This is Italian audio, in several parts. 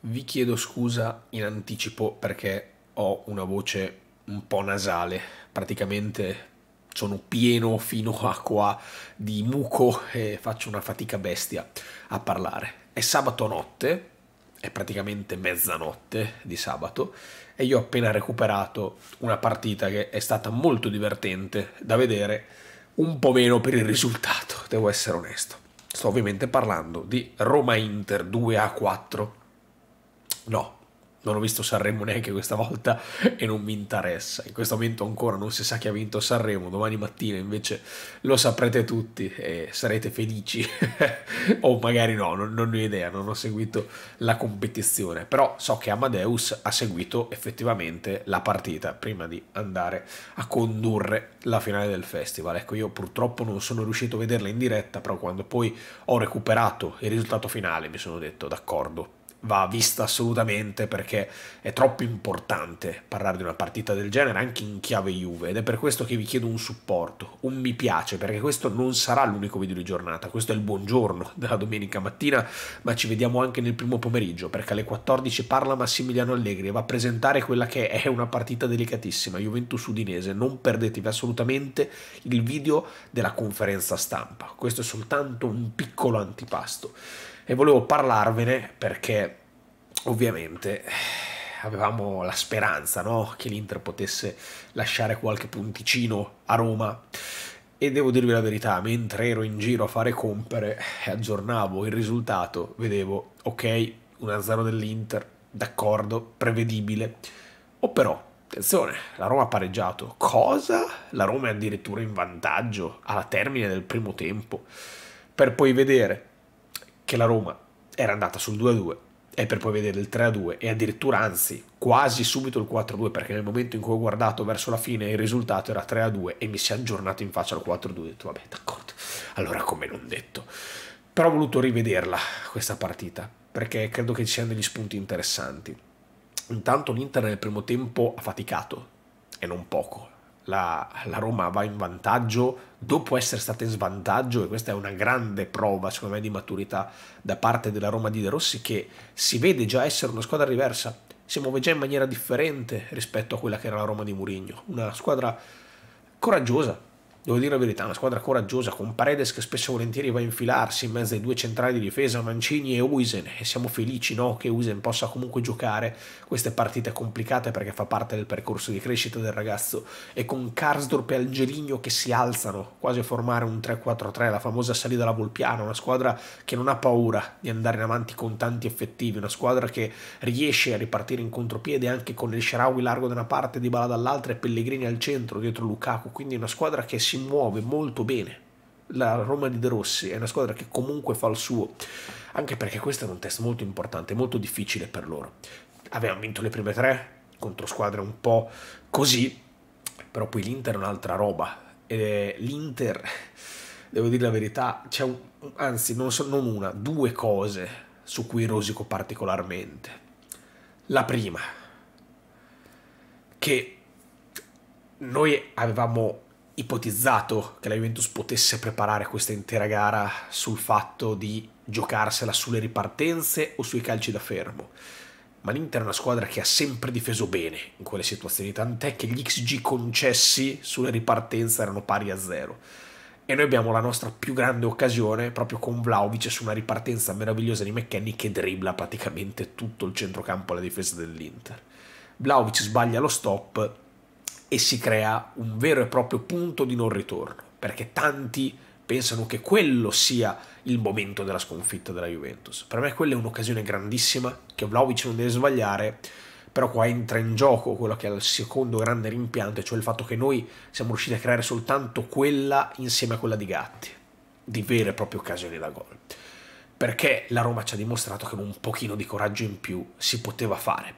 Vi chiedo scusa in anticipo perché ho una voce un po' nasale, praticamente sono pieno fino a qua di muco e faccio una fatica bestia a parlare. È sabato notte, è praticamente mezzanotte di sabato e io ho appena recuperato una partita che è stata molto divertente da vedere, un po' meno per il risultato, devo essere onesto. Sto ovviamente parlando di Roma Inter 2 a 4 No, non ho visto Sanremo neanche questa volta e non mi interessa. In questo momento ancora non si sa chi ha vinto Sanremo, domani mattina invece lo saprete tutti e sarete felici. o magari no, non, non, ho idea, non ho seguito la competizione. Però so che Amadeus ha seguito effettivamente la partita prima di andare a condurre la finale del festival. Ecco, io purtroppo non sono riuscito a vederla in diretta, però quando poi ho recuperato il risultato finale mi sono detto d'accordo, va vista assolutamente perché è troppo importante parlare di una partita del genere anche in chiave Juve ed è per questo che vi chiedo un supporto, un mi piace perché questo non sarà l'unico video di giornata, questo è il buongiorno della domenica mattina ma ci vediamo anche nel primo pomeriggio perché alle 14 parla Massimiliano Allegri e va a presentare quella che è una partita delicatissima, Juventus Udinese, non perdetevi assolutamente il video della conferenza stampa, questo è soltanto un piccolo antipasto e volevo parlarvene perché ovviamente avevamo la speranza no? che l'Inter potesse lasciare qualche punticino a Roma e devo dirvi la verità, mentre ero in giro a fare compere e aggiornavo il risultato, vedevo, ok, 1-0 dell'Inter, d'accordo, prevedibile, o però, attenzione, la Roma ha pareggiato, cosa? La Roma è addirittura in vantaggio alla termine del primo tempo, per poi vedere che la Roma era andata sul 2-2 e per poi vedere il 3-2 e addirittura anzi quasi subito il 4-2 perché nel momento in cui ho guardato verso la fine il risultato era 3-2 e mi si è aggiornato in faccia al 4-2 ho detto vabbè d'accordo allora come non detto però ho voluto rivederla questa partita perché credo che ci siano degli spunti interessanti intanto l'Inter nel primo tempo ha faticato e non poco la, la, Roma va in vantaggio dopo essere stata in svantaggio e questa è una grande prova secondo me di maturità da parte della Roma di De Rossi che si vede già essere una squadra diversa, si muove già in maniera differente rispetto a quella che era la Roma di Mourinho, una squadra coraggiosa, Devo dire la verità, una squadra coraggiosa con Paredes che spesso e volentieri va a infilarsi in mezzo ai due centrali di difesa, Mancini e Uisen, e siamo felici no, che Uisen possa comunque giocare queste partite complicate perché fa parte del percorso di crescita del ragazzo, e con Karsdorp e Algeligno che si alzano quasi a formare un 3-4-3, la famosa salita alla Volpiano, una squadra che non ha paura di andare in avanti con tanti effettivi, una squadra che riesce a ripartire in contropiede anche con il Sharawi largo da una parte, Di Bala dall'altra e Pellegrini al centro dietro Lukaku, quindi una squadra che si muove molto bene. La Roma di De Rossi è una squadra che comunque fa il suo, anche perché questo è un test molto importante, molto difficile per loro. Avevano vinto le prime tre contro squadre un po' così, però poi l'Inter è un'altra roba. E eh, L'Inter, devo dire la verità, c'è un, anzi non, so, non una, due cose su cui rosico particolarmente. La prima, che noi avevamo ipotizzato che la Juventus potesse preparare questa intera gara sul fatto di giocarsela sulle ripartenze o sui calci da fermo. Ma l'Inter è una squadra che ha sempre difeso bene in quelle situazioni, tant'è che gli XG concessi sulle ripartenze erano pari a zero. E noi abbiamo la nostra più grande occasione proprio con Vlaovic su una ripartenza meravigliosa di McKenny che dribbla praticamente tutto il centrocampo alla difesa dell'Inter. Vlaovic sbaglia lo stop e si crea un vero e proprio punto di non ritorno, perché tanti pensano che quello sia il momento della sconfitta della Juventus. Per me quella è un'occasione grandissima che Vlaovic non deve sbagliare, però qua entra in gioco quello che è il secondo grande rimpianto, cioè il fatto che noi siamo riusciti a creare soltanto quella insieme a quella di Gatti, di vere e proprie occasioni da gol. Perché la Roma ci ha dimostrato che con un pochino di coraggio in più si poteva fare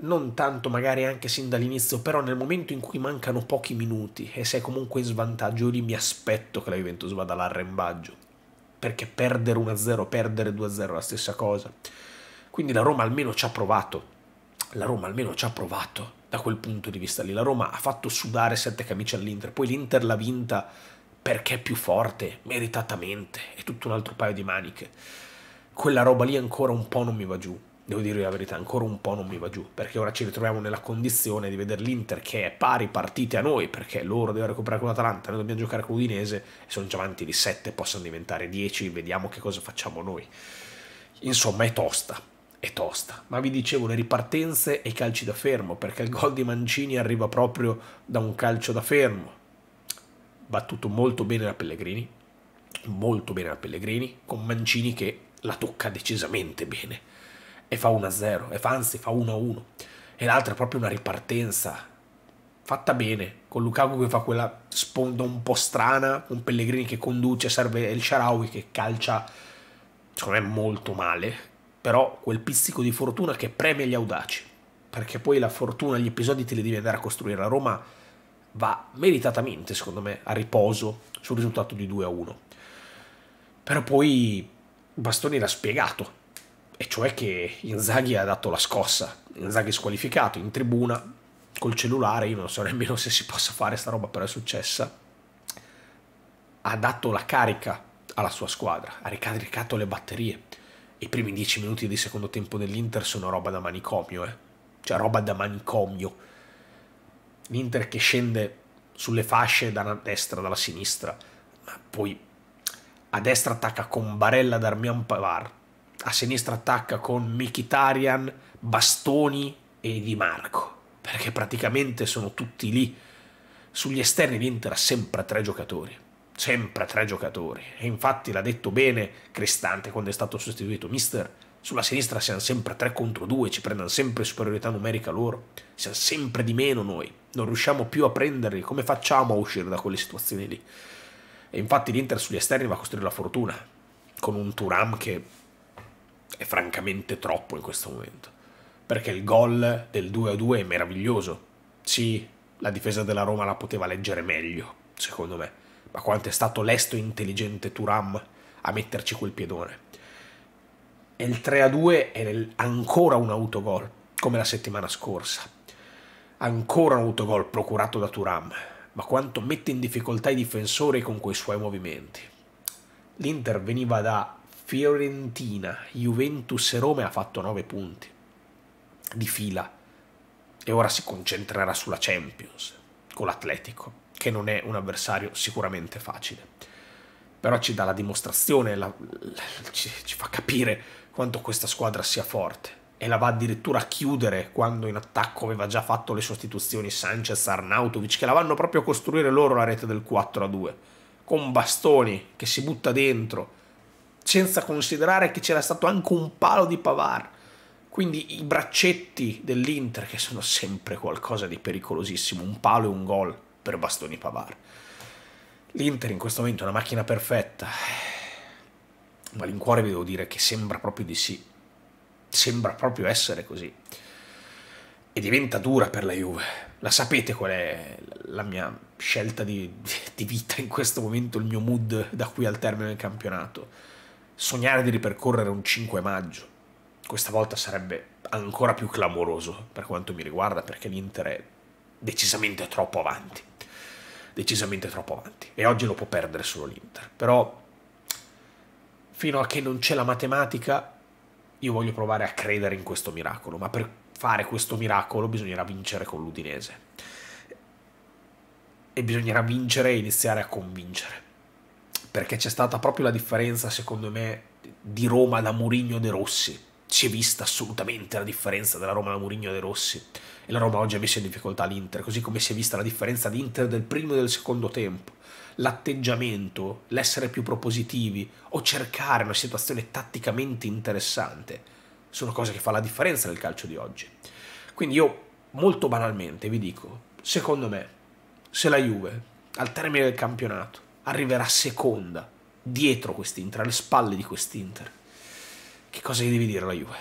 non tanto magari anche sin dall'inizio, però nel momento in cui mancano pochi minuti e sei comunque in svantaggio, io lì mi aspetto che la Juventus vada all'arrembaggio, perché perdere 1-0, perdere 2-0 è la stessa cosa. Quindi la Roma almeno ci ha provato, la Roma almeno ci ha provato da quel punto di vista lì, la Roma ha fatto sudare sette camicie all'Inter, poi l'Inter l'ha vinta perché è più forte, meritatamente, è tutto un altro paio di maniche. Quella roba lì ancora un po' non mi va giù, devo dire la verità, ancora un po' non mi va giù, perché ora ci ritroviamo nella condizione di vedere l'Inter che è pari partite a noi, perché loro devono recuperare con l'Atalanta, noi dobbiamo giocare con l'Udinese, e sono già avanti di 7, possono diventare 10, vediamo che cosa facciamo noi. Insomma, è tosta, è tosta. Ma vi dicevo, le ripartenze e i calci da fermo, perché il gol di Mancini arriva proprio da un calcio da fermo. Battuto molto bene da Pellegrini, molto bene da Pellegrini, con Mancini che la tocca decisamente bene e fa 1-0, e fa, anzi fa 1-1. E l'altra è proprio una ripartenza fatta bene, con Lukaku che fa quella sponda un po' strana, con Pellegrini che conduce, serve il Sharawi che calcia, secondo me molto male, però quel pizzico di fortuna che preme gli audaci, perché poi la fortuna, gli episodi te li devi andare a costruire. La Roma va meritatamente, secondo me, a riposo sul risultato di 2-1. Però poi Bastoni l'ha spiegato e cioè che Inzaghi ha dato la scossa, Inzaghi squalificato in tribuna col cellulare, io non so nemmeno se si possa fare sta roba, però è successa, ha dato la carica alla sua squadra, ha ricaricato le batterie. I primi dieci minuti di secondo tempo dell'Inter sono roba da manicomio, eh? cioè roba da manicomio. L'Inter che scende sulle fasce dalla destra, dalla sinistra, ma poi a destra attacca con Barella d'Armian Pavard, a sinistra attacca con Mikitarian, Bastoni e Di Marco, perché praticamente sono tutti lì. Sugli esterni l'Inter ha sempre tre giocatori, sempre tre giocatori. E infatti l'ha detto bene Cristante quando è stato sostituito, mister, sulla sinistra siamo sempre 3 contro 2, ci prendono sempre superiorità numerica loro, siamo sempre di meno noi, non riusciamo più a prenderli, come facciamo a uscire da quelle situazioni lì? E infatti l'Inter sugli esterni va a costruire la fortuna, con un Turam che è francamente troppo in questo momento. Perché il gol del 2-2 è meraviglioso. Sì, la difesa della Roma la poteva leggere meglio, secondo me. Ma quanto è stato lesto e intelligente Turam a metterci quel piedone. E il 3-2 è ancora un autogol, come la settimana scorsa. Ancora un autogol procurato da Turam, ma quanto mette in difficoltà i difensori con quei suoi movimenti. L'Inter veniva da Fiorentina, Juventus e Roma ha fatto 9 punti di fila e ora si concentrerà sulla Champions con l'Atletico, che non è un avversario sicuramente facile. Però ci dà la dimostrazione, la, la, ci, ci fa capire quanto questa squadra sia forte e la va addirittura a chiudere quando in attacco aveva già fatto le sostituzioni Sanchez Arnautovic che la vanno proprio a costruire loro la rete del 4 a 2 con bastoni che si butta dentro senza considerare che c'era stato anche un palo di Pavar. Quindi i braccetti dell'Inter, che sono sempre qualcosa di pericolosissimo, un palo e un gol per bastoni Pavar. L'Inter in questo momento è una macchina perfetta, ma l'incuore vi devo dire che sembra proprio di sì, sembra proprio essere così. E diventa dura per la Juve. La sapete qual è la mia scelta di, di vita in questo momento, il mio mood da qui al termine del campionato sognare di ripercorrere un 5 maggio. Questa volta sarebbe ancora più clamoroso per quanto mi riguarda perché l'Inter è decisamente troppo avanti. Decisamente troppo avanti. E oggi lo può perdere solo l'Inter. Però fino a che non c'è la matematica io voglio provare a credere in questo miracolo, ma per fare questo miracolo bisognerà vincere con l'Udinese. E bisognerà vincere e iniziare a convincere perché c'è stata proprio la differenza, secondo me, di Roma da Mourinho De Rossi. Si è vista assolutamente la differenza della Roma da Mourinho De Rossi. E la Roma oggi ha messo in difficoltà l'Inter, così come si è vista la differenza di del primo e del secondo tempo. L'atteggiamento, l'essere più propositivi o cercare una situazione tatticamente interessante sono cose che fanno la differenza nel calcio di oggi. Quindi io molto banalmente vi dico, secondo me, se la Juve al termine del campionato arriverà seconda, dietro quest'Inter, alle spalle di quest'Inter. Che cosa gli devi dire la Juve?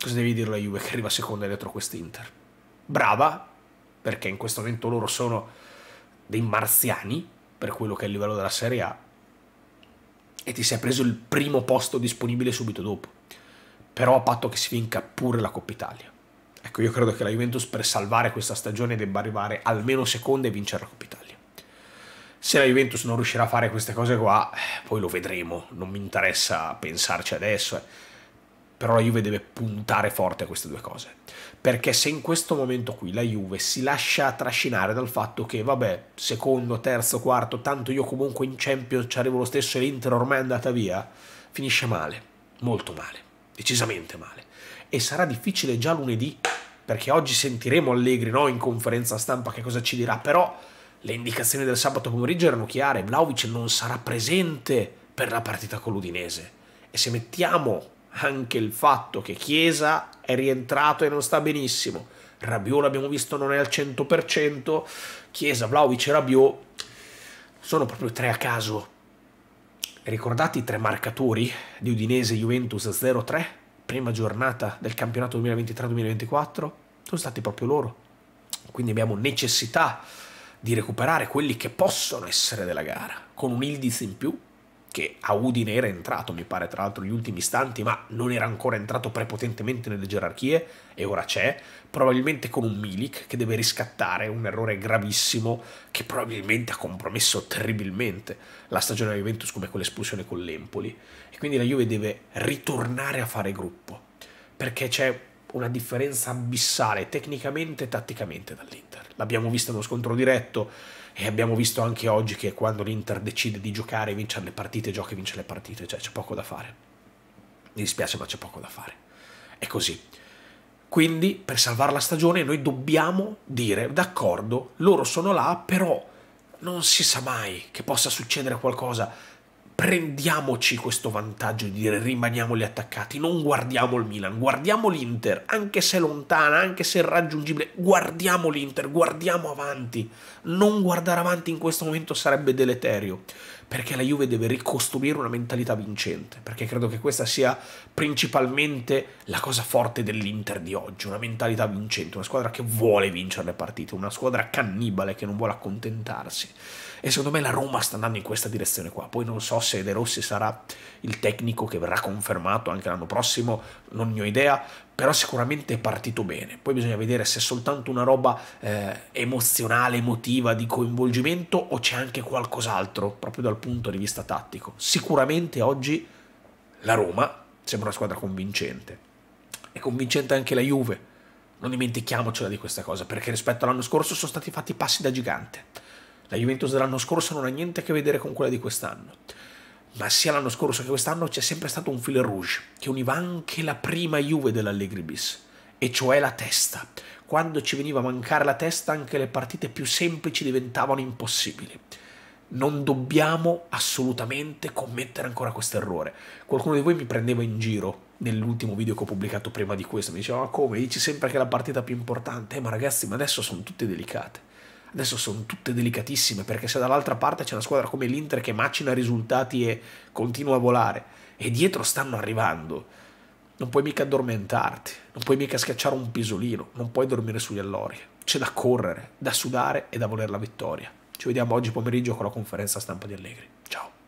Cosa devi dire la Juve che arriva seconda dietro quest'Inter? Brava, perché in questo momento loro sono dei marziani per quello che è il livello della Serie A e ti sei preso il primo posto disponibile subito dopo. Però a patto che si vinca pure la Coppa Italia. Ecco, io credo che la Juventus per salvare questa stagione debba arrivare almeno seconda e vincere la Coppa Italia. Se la Juventus non riuscirà a fare queste cose qua, eh, poi lo vedremo, non mi interessa pensarci adesso. Eh. Però la Juve deve puntare forte a queste due cose. Perché se in questo momento qui la Juve si lascia trascinare dal fatto che, vabbè, secondo, terzo, quarto, tanto io comunque in Champions ci arrivo lo stesso e l'Inter ormai è andata via, finisce male, molto male, decisamente male. E sarà difficile già lunedì, perché oggi sentiremo Allegri no, in conferenza stampa che cosa ci dirà, però le indicazioni del sabato pomeriggio erano chiare, Vlaovic non sarà presente per la partita con l'Udinese. E se mettiamo anche il fatto che Chiesa è rientrato e non sta benissimo, Rabiot l'abbiamo visto non è al 100%, Chiesa, Vlaovic e Rabiot sono proprio tre a caso. Ricordate i tre marcatori di Udinese Juventus 0-3, prima giornata del campionato 2023-2024? Sono stati proprio loro. Quindi abbiamo necessità di recuperare quelli che possono essere della gara, con un Ildiz in più, che a Udine era entrato, mi pare tra l'altro, negli ultimi istanti, ma non era ancora entrato prepotentemente nelle gerarchie, e ora c'è, probabilmente con un Milik che deve riscattare un errore gravissimo che probabilmente ha compromesso terribilmente la stagione della Juventus come quell'espulsione con l'Empoli. E quindi la Juve deve ritornare a fare gruppo, perché c'è una differenza abissale tecnicamente e tatticamente dall'Inter. L'abbiamo visto nello scontro diretto e abbiamo visto anche oggi che quando l'Inter decide di giocare e vincere le partite, gioca e vince le partite, cioè c'è poco da fare. Mi dispiace ma c'è poco da fare. È così. Quindi per salvare la stagione noi dobbiamo dire d'accordo, loro sono là, però non si sa mai che possa succedere qualcosa prendiamoci questo vantaggio di dire rimaniamoli attaccati, non guardiamo il Milan, guardiamo l'Inter, anche se lontana, anche se irraggiungibile, guardiamo l'Inter, guardiamo avanti. Non guardare avanti in questo momento sarebbe deleterio, perché la Juve deve ricostruire una mentalità vincente, perché credo che questa sia principalmente la cosa forte dell'Inter di oggi, una mentalità vincente, una squadra che vuole vincere le partite, una squadra cannibale che non vuole accontentarsi. E secondo me la Roma sta andando in questa direzione qua. Poi non so se De Rossi sarà il tecnico che verrà confermato anche l'anno prossimo, non ne ho idea, però sicuramente è partito bene. Poi bisogna vedere se è soltanto una roba eh, emozionale, emotiva, di coinvolgimento o c'è anche qualcos'altro, proprio dal punto di vista tattico. Sicuramente oggi la Roma sembra una squadra convincente. È convincente anche la Juve. Non dimentichiamocela di questa cosa, perché rispetto all'anno scorso sono stati fatti passi da gigante. La Juventus dell'anno scorso non ha niente a che vedere con quella di quest'anno. Ma sia l'anno scorso che quest'anno c'è sempre stato un fil rouge che univa anche la prima Juve dell'Allegri bis, e cioè la testa. Quando ci veniva a mancare la testa anche le partite più semplici diventavano impossibili. Non dobbiamo assolutamente commettere ancora questo errore. Qualcuno di voi mi prendeva in giro nell'ultimo video che ho pubblicato prima di questo, mi diceva ma come, dici sempre che è la partita più importante, eh, ma ragazzi ma adesso sono tutte delicate adesso sono tutte delicatissime perché se dall'altra parte c'è una squadra come l'Inter che macina risultati e continua a volare e dietro stanno arrivando, non puoi mica addormentarti, non puoi mica schiacciare un pisolino, non puoi dormire sugli allori, c'è da correre, da sudare e da voler la vittoria. Ci vediamo oggi pomeriggio con la conferenza stampa di Allegri. Ciao.